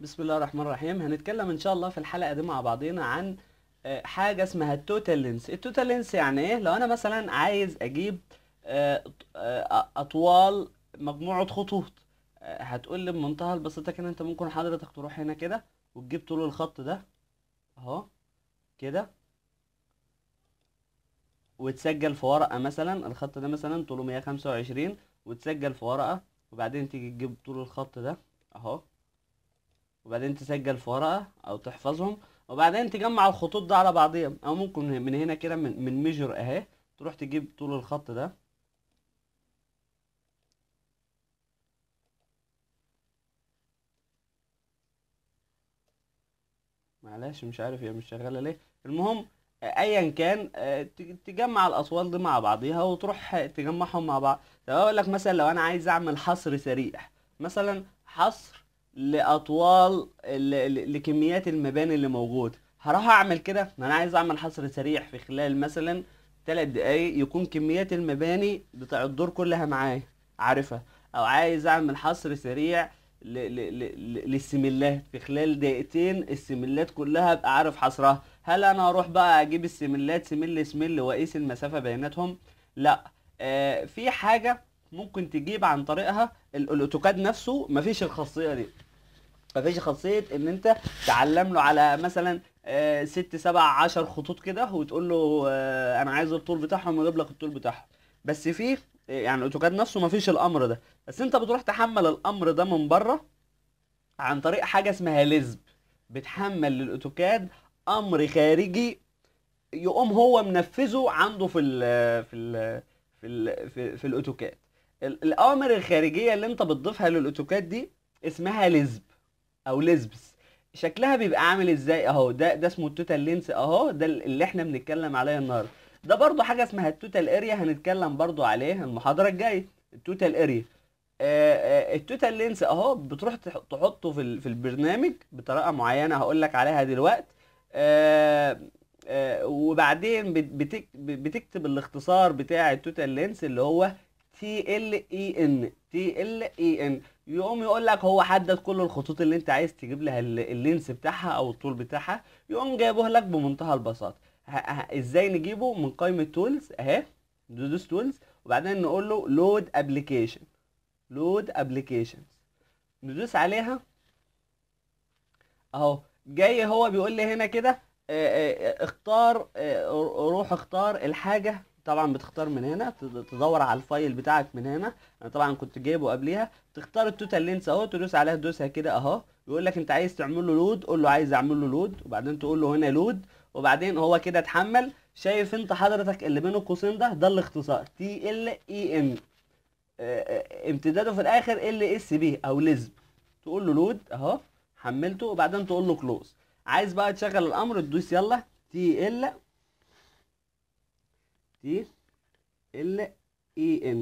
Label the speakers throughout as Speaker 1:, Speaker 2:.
Speaker 1: بسم الله الرحمن الرحيم هنتكلم ان شاء الله في الحلقه دي مع بعضينا عن آه، حاجه اسمها التوتال لينس التوتال لينس يعني ايه لو انا مثلا عايز اجيب آه، آه، اطوال مجموعه خطوط هتقول لي بمنتهى البساطه كده انت ممكن حضرتك تروح هنا كده وتجيب طول الخط ده اهو كده وتسجل في ورقه مثلا الخط ده مثلا طوله 125 وتسجل في ورقه وبعدين تيجي تجيب طول الخط ده اهو وبعدين تسجل في ورقة او تحفظهم وبعدين تجمع الخطوط ده على بعضيها او ممكن من هنا كده من, من ميجر اهي تروح تجيب طول الخط ده معلش مش عارف هي مش شغاله ليه المهم ايا كان آه، تجمع الاطوال دي مع بعضيها وتروح تجمعهم مع بعض طب اقول لك مثلا لو انا عايز اعمل حصر سريع مثلا حصر لاطوال لكميات المباني اللي موجود هروح اعمل كده ما انا عايز اعمل حصر سريع في خلال مثلا ثلاث دقايق يكون كميات المباني بتاع الدور كلها معايا عارفها او عايز اعمل حصر سريع للسملات في خلال دقيقتين السملات كلها ابقى عارف حصرها هل انا اروح بقى اجيب السملات سمل سمل واقيس المسافه بيناتهم لا آه في حاجه ممكن تجيب عن طريقها الاوتوكاد نفسه مفيش الخاصيه دي ففيش خاصيه ان انت تعلم له على مثلا آه، ست سبع عشر خطوط كده وتقول له آه، انا عايز الطول بتاعهم واجيب لك الطول بتاعهم بس في يعني الاوتوكاد نفسه مفيش الامر ده بس انت بتروح تحمل الامر ده من بره عن طريق حاجه اسمها لزب بتحمل للاوتوكاد امر خارجي يقوم هو منفذه عنده في الـ في الـ في الـ في, في الاوتوكاد الاوامر الخارجيه اللي انت بتضيفها للاوتوكاد دي اسمها لزب او ليزبس شكلها بيبقى عامل ازاي اهو ده ده اسمه التوتال لينس اهو ده اللي احنا بنتكلم عليه النهارده ده برضو حاجه اسمها التوتال اريا هنتكلم برضو عليه المحاضره الجايه التوتال اريا التوتال لينس اهو بتروح تحطه في في البرنامج بطريقه معينه هقول لك عليها دلوقتي وبعدين بتكتب الاختصار بتاع التوتال لينس اللي هو تي ال اي ان تي ال اي ان يقوم يقول لك هو حدد كل الخطوط اللي انت عايز تجيب لها اللينس بتاعها او الطول بتاعها يقوم جايبه لك بمنتهى البساطه ازاي نجيبه من قائمه تولز اهي دوس تولز وبعدين نقول له لود ابلكيشن لود ابلكيشنز ندوس عليها اهو جاي هو بيقول لي هنا كده اختار روح اختار الحاجه طبعا بتختار من هنا تدور على الفايل بتاعك من هنا انا طبعا كنت جايبه قبليها تختار التوتال لينس اهو تدوس عليها دوسها كده اهو يقول لك انت عايز تعمل له لود قول له عايز اعمل له لود وبعدين تقول له هنا لود وبعدين هو كده اتحمل شايف انت حضرتك اللي بين القوسين ده ده الاختصار تي ال اي ان امتداده في الاخر ال اس بي او لزب تقول له لود اهو حملته وبعدين تقول له كلوز عايز بقى تشغل الامر تدوس يلا تي ال دي ال اي ان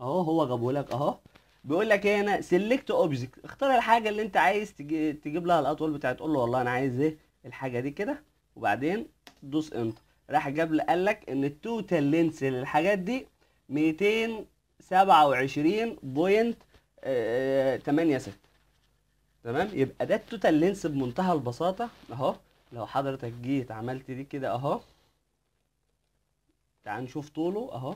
Speaker 1: اهو هو جابه لك اهو بيقول لك ايه هنا سيلكت اوبجكت اختار الحاجه اللي انت عايز تجيب لها الاطول بتاعت تقول له والله انا عايز ايه الحاجه دي كده وبعدين دوس انتر راح جاب لي قال لك ان التوتال لينس للحاجات دي 227.86 آه، آه، تمام يبقى ده التوتال لينس بمنتهى البساطه اهو لو حضرتك جيت عملت دي كده اهو تعال نشوف طوله اهو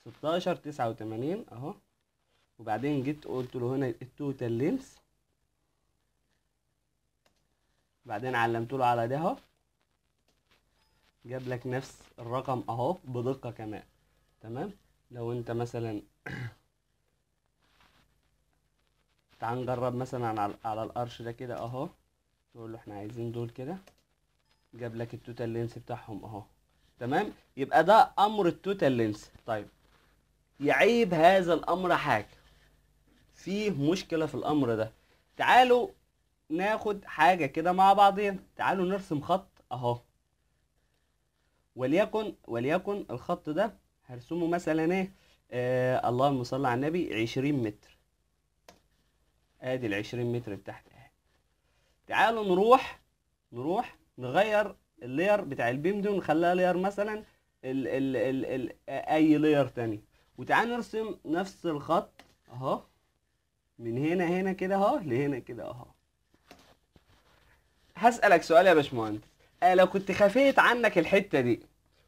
Speaker 1: ستاشر تسعة وتمانين اهو وبعدين جيت قلت له هنا التوتال لينس بعدين علمت له على ده اهو جاب لك نفس الرقم اهو بدقة كمان تمام لو انت مثلا تعال نجرب مثلا على, على القرش ده كده اهو نقول له احنا عايزين دول كده جاب لك التوتال لينس بتاعهم اهو تمام يبقى ده امر التوتال لينس طيب يعيب هذا الامر حاجه فيه مشكله في الامر ده تعالوا ناخد حاجه كده مع بعضين تعالوا نرسم خط اهو وليكن وليكن الخط ده هرسمه مثلا ايه آه اللهم صل على النبي 20 متر ادي ال 20 متر بتاعتي تعالوا نروح نروح نغير اللير بتاع البيم دي ونخليها لير مثلا ال ال ال ال اي لير تاني وتعال نرسم نفس الخط اهو من هنا هنا كده اهو لهنا كده اهو هسألك سؤال يا باشمهندس أه لو كنت خفيت عنك الحتة دي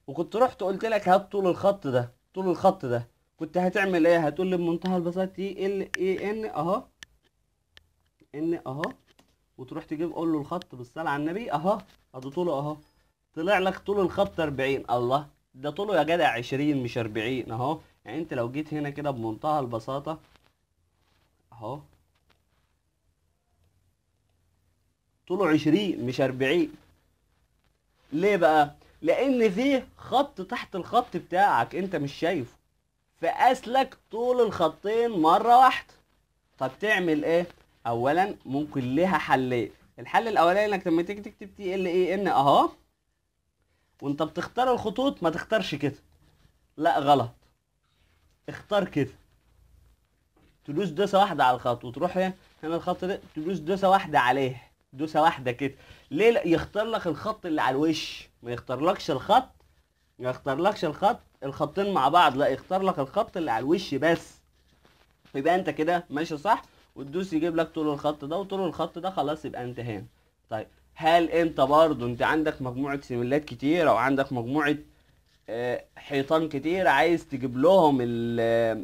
Speaker 1: وكنت رحت قلت لك هات طول الخط ده طول الخط ده كنت هتعمل ايه هتقول لي بمنتهى البساطة اي ال اي ان اهو ان اهو وتروح تجيب قول له الخط بالصلاه على النبي اهو ادي طوله اهو طلع لك طول الخط 40 الله ده طوله يا جدع 20 مش 40 اهو يعني انت لو جيت هنا كده بمنتهى البساطه اهو طوله 20 مش 40 ليه بقى لان فيه خط تحت الخط بتاعك انت مش شايفه فقاس لك طول الخطين مره واحده طب تعمل ايه اولا ممكن ليها حلين الحل الاولاني انك لما تيجي تكتب تي ال اي ان اهو وانت بتختار الخطوط ما تختارش كده لا غلط اختار كده تدوس دوسه واحده على الخط وتروح هنا الخط ده تدوس دوسه واحده عليه دوسه واحده كده ليه لا يختار لك الخط اللي على الوش ما يختارلكش الخط ما يختارلكش الخط الخطين مع بعض لا يختار لك الخط اللي على الوش بس يبقى انت كده ماشي صح وتدوس يجيب لك طول الخط ده وطول الخط ده خلاص يبقى انتهينا طيب هل انت برضو انت عندك مجموعة سيميلات كتير او عندك مجموعة آه، حيطان كتير عايز تجيب لهم آه،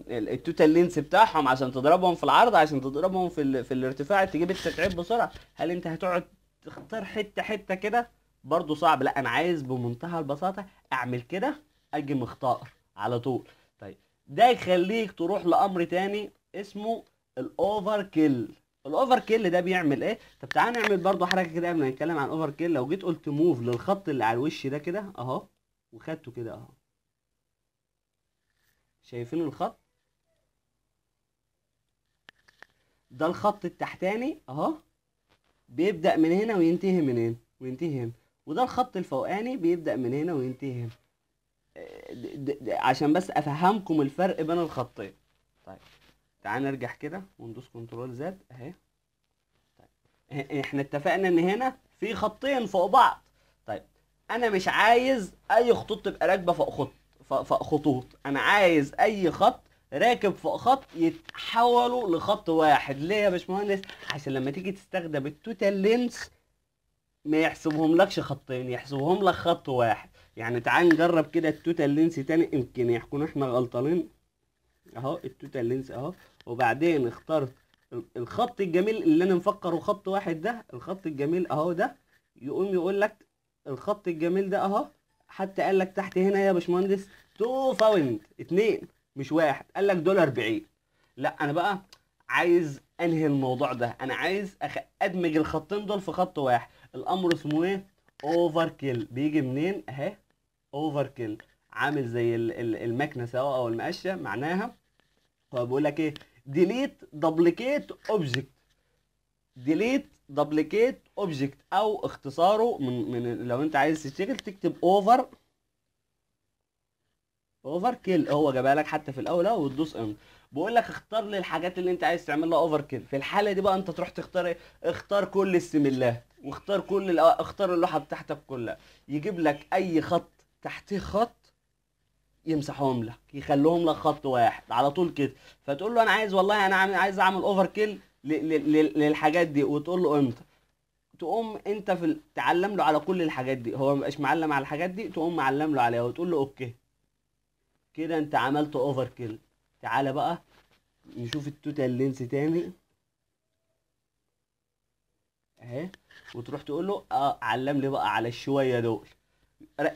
Speaker 1: التوتال لينس بتاعهم عشان تضربهم في العرض عشان تضربهم في, في الارتفاع تجيب التتعيب بسرعه هل انت هتقعد تختار حته حته كده برضو صعب لا انا عايز بمنتهى البساطه اعمل كده اجي مختار على طول طيب ده يخليك تروح لامر تاني اسمه الاوفر كيل الاوفر كيل ده بيعمل ايه طب تعال نعمل برضو حركه كده قبل ما نتكلم عن اوفر كيل لو جيت قلت موف للخط اللي على الوش ده كده اهو وخدته كده اهو شايفين الخط ده الخط التحتاني اهو بيبدا من هنا وينتهي من هنا وينتهي هنا وده الخط الفوقاني بيبدا من هنا وينتهي هنا آه، عشان بس افهمكم الفرق بين الخطين طيب تعال نرجع كده وندوس كنترول زد اهي طيب احنا اتفقنا ان هنا في خطين فوق بعض طيب انا مش عايز اي خطوط تبقى راكبه فوق خط فوق خطوط انا عايز اي خط راكب فوق خط يتحولوا لخط واحد ليه يا باشمهندس عشان لما تيجي تستخدم التوتال لينس ما يحسبهم لكش خطين يحسبهم لك خط واحد يعني تعال نجرب كده التوتال لينس تاني يمكن يكون احنا غلطانين اهو التوتال لينس اهو وبعدين اخترت الخط الجميل اللي انا مفكره خط واحد ده الخط الجميل اهو ده يقوم يقول لك الخط الجميل ده اهو حتى قال لك تحت هنا يا باشمهندس فاوند اتنين مش واحد قال لك دولار 40 لا انا بقى عايز انهي الموضوع ده انا عايز أخ... ادمج الخطين دول في خط واحد الامر اسمه ايه اوفر كيل بيجي منين اهي اوفر كيل عامل زي المكنه سوا او المقشه معناها هو بيقول لك ايه ديليت دوبليكيت اوبجكت ديليت دوبليكيت اوبجكت او اختصاره من من لو انت عايز تشتغل تكتب اوفر اوفر كيل هو جابها لك حتى في الاول اهو وتدوس انت بقول لك اختار لي الحاجات اللي انت عايز تعمل لها اوفر كيل في الحاله دي بقى انت تروح تختار ايه اختار كل الله واختار كل اختار اللوحه بتاعتك كلها يجيب لك اي خط تحتيه خط يمسحهم لك يخلوهم لك خط واحد على طول كده فتقول له انا عايز والله انا عايز اعمل اوفر كيل للحاجات دي وتقول له امتى تقوم انت في تعلم له على كل الحاجات دي هو مبقاش معلم على الحاجات دي تقوم معلم له عليها وتقول له اوكي كده انت عملت اوفر كيل تعالى بقى نشوف التوتال لينس تاني اهي وتروح تقول له اه علم لي بقى على الشويه دول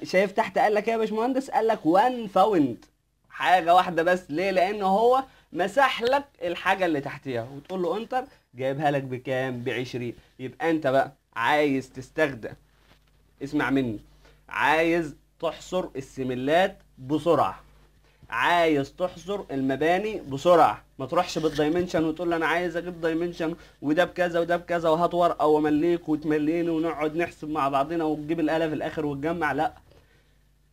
Speaker 1: شايف تحت قال لك ايه يا باشمهندس قال لك 1 فاوند حاجه واحده بس ليه لان هو مسح لك الحاجه اللي تحتيها وتقول له انتر جايبها لك بكام ب 20 يبقى انت بقى عايز تستخدم اسمع مني عايز تحصر السملات بسرعه عايز تحصر المباني بسرعه ما تروحش بالدايمنشن وتقول انا عايز اجيب دايمنشن وده بكذا وده بكذا وهات ورقه وامليك وتمليني ونقعد نحسب مع بعضنا وتجيب الاله في الاخر وتجمع لا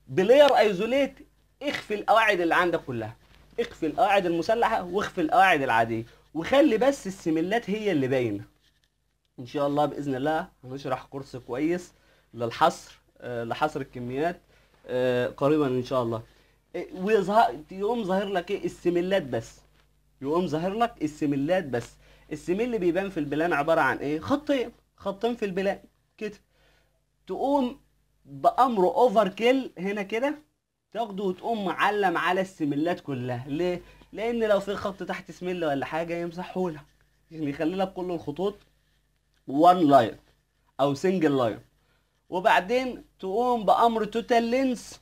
Speaker 1: بلاير ايزوليت اخفي القواعد اللي عندك كلها اخفي القواعد المسلحه واخفي القواعد العاديه وخلي بس السيميلات هي اللي باينه ان شاء الله باذن الله هنشرح كورس كويس للحصر آه، لحصر الكميات آه، قريبا ان شاء الله ويظهر يقوم ظاهر لك ايه السملات بس يقوم ظاهر لك السملات بس السميل اللي بيبان في البلان عباره عن ايه خطين خطين في البلان كده تقوم بامر اوفر كيل هنا كده تاخده وتقوم معلم على السملات كلها ليه لان لو في خط تحت سميل ولا حاجه يمسحهولك يعني يخلي لك كل الخطوط وان لاين او سنجل لاين وبعدين تقوم بامر توتال لينس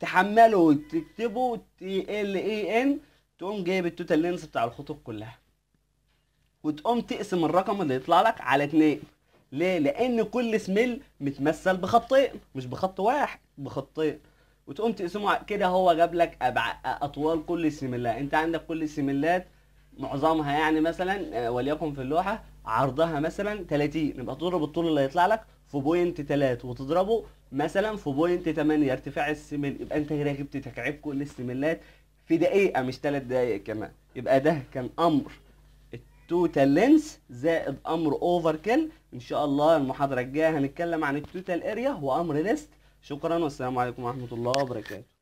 Speaker 1: تحمله وتكتبه تي ال اي ان تقوم جايب التوتال لينس بتاع الخطوط كلها وتقوم تقسم الرقم اللي يطلع لك على اتنين ليه؟ لأن كل سميل متمثل بخطين مش بخط واحد بخطين وتقوم تقسمه كده هو جاب لك أطوال كل سميلات أنت عندك كل سميلات معظمها يعني مثلا آه، وليكن في اللوحة عرضها مثلا 30 يبقى تضرب الطول اللي هيطلع لك في بوينت 3 وتضربه مثلا في بوينت 8 ارتفاع السمل يبقى انت هنا جبت تكعيب كل السملات في دقيقه مش ثلاث دقائق كمان يبقى ده كان امر التوتال لينس زائد امر اوفر كيل ان شاء الله المحاضره الجايه هنتكلم عن التوتال اريا وامر ليست شكرا والسلام عليكم ورحمه الله وبركاته